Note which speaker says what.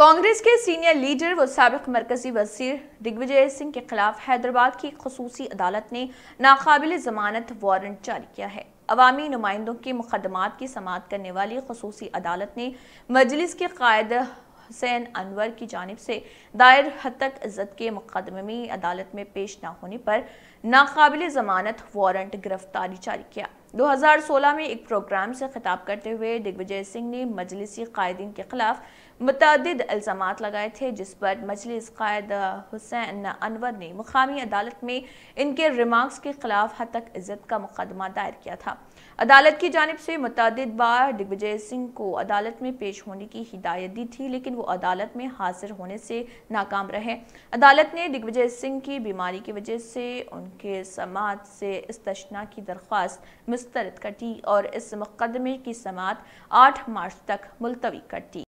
Speaker 1: कांग्रेस के senior leader व सबक मरकजी वजीर दिग्विजय सिंह के खिलाफ हैदराबाद की खसूसी अदालत ने नाकबिल जमानत वारंट जारी किया है अवामी नुमाइंदों के मुकदमा की समात करने वाली खसूसी अदालत ने मजलिस के कायद हुसैन अनवर की जानब से दायर हतक इज्जत के मुकदमे में अदालत में पेश न होने पर नाकबिल जमानत वारंट गिरफ्तारी जारी किया 2016 में एक प्रोग्राम से खिताब करते हुए दिग्विजय सिंह ने मजलिसी कायदीन के खिलाफ मतद इल्ज़ाम लगाए थे जिस पर मजलिस कायद हुसैन अनवर ने मुकामी अदालत में इनके रिमार्क्स के खिलाफ हद तक इज़्ज़त का मुकदमा दायर किया था अदालत की जानब से मतद बार दिग्विजय सिंह को अदालत में पेश होने की हिदायत दी थी लेकिन वो अदालत में हाजिर होने से नाकाम रहे अदालत ने दिग्विजय सिंह की बीमारी की वजह से उनके समाज से इस्तना की दरख्वास्त मुस्तरद कर दी और इस मुकदमे की समात आठ मार्च तक मुलतवी कर दी